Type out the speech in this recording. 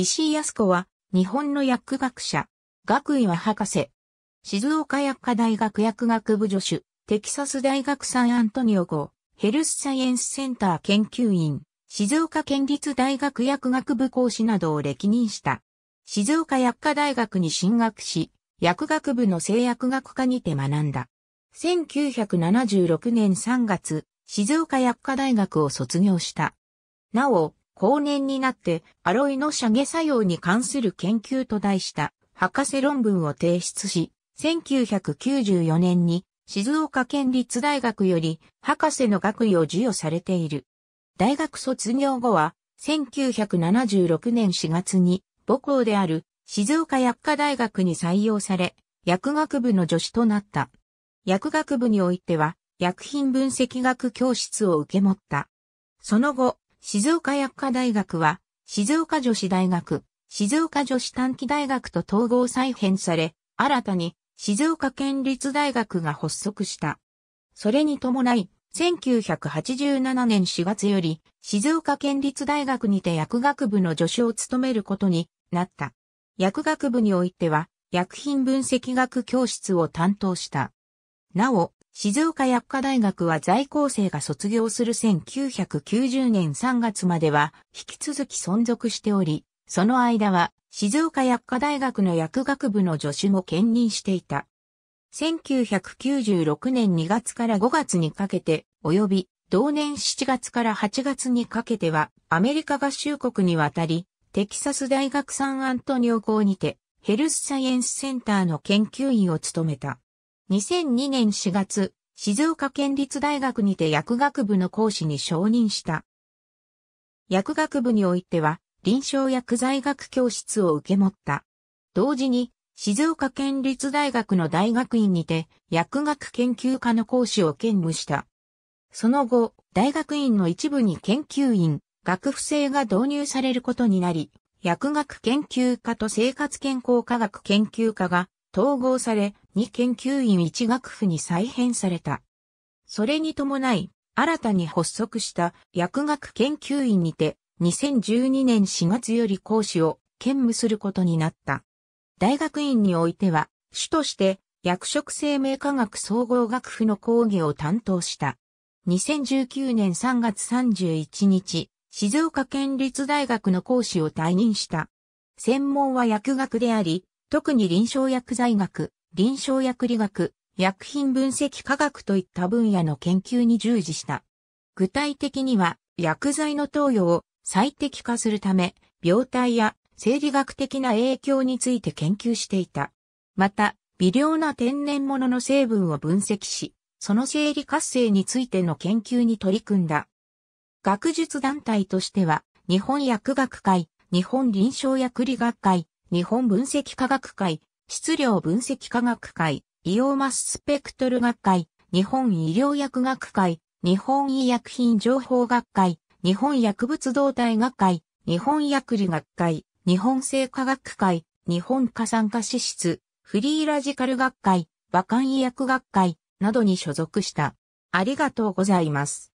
石井康子は、日本の薬学者、学位は博士。静岡薬科大学薬学部助手、テキサス大学サンアントニオ号、ヘルスサイエンスセンター研究員、静岡県立大学薬学部講師などを歴任した。静岡薬科大学に進学し、薬学部の製薬学科にて学んだ。1976年3月、静岡薬科大学を卒業した。なお、後年になってアロイの射下作用に関する研究と題した博士論文を提出し、1994年に静岡県立大学より博士の学位を授与されている。大学卒業後は1976年4月に母校である静岡薬科大学に採用され、薬学部の助手となった。薬学部においては薬品分析学教室を受け持った。その後、静岡薬科大学は、静岡女子大学、静岡女子短期大学と統合再編され、新たに静岡県立大学が発足した。それに伴い、1987年4月より、静岡県立大学にて薬学部の助手を務めることになった。薬学部においては、薬品分析学教室を担当した。なお、静岡薬科大学は在校生が卒業する1990年3月までは引き続き存続しており、その間は静岡薬科大学の薬学部の助手も兼任していた。1996年2月から5月にかけて、及び同年7月から8月にかけては、アメリカ合衆国に渡り、テキサス大学サンアントニオ校にて、ヘルスサイエンスセンターの研究員を務めた。2002年4月、静岡県立大学にて薬学部の講師に承認した。薬学部においては、臨床薬剤学教室を受け持った。同時に、静岡県立大学の大学院にて、薬学研究科の講師を兼務した。その後、大学院の一部に研究員、学部制が導入されることになり、薬学研究科と生活健康科学研究科が統合され、2研究院1学府に再編された。それに伴い、新たに発足した薬学研究院にて、2012年4月より講師を兼務することになった。大学院においては、主として薬食生命科学総合学府の講義を担当した。2019年3月31日、静岡県立大学の講師を退任した。専門は薬学であり、特に臨床薬剤学、臨床薬理学、薬品分析科学といった分野の研究に従事した。具体的には、薬剤の投与を最適化するため、病態や生理学的な影響について研究していた。また、微量な天然物の成分を分析し、その生理活性についての研究に取り組んだ。学術団体としては、日本薬学会、日本臨床薬理学会、日本分析科学会、質量分析科学会、医療マススペクトル学会、日本医療薬学会、日本医薬品情報学会、日本薬物動態学会、日本薬理学会、日本生科学会、日本加酸化脂質、フリーラジカル学会、和漢医薬学会などに所属した。ありがとうございます。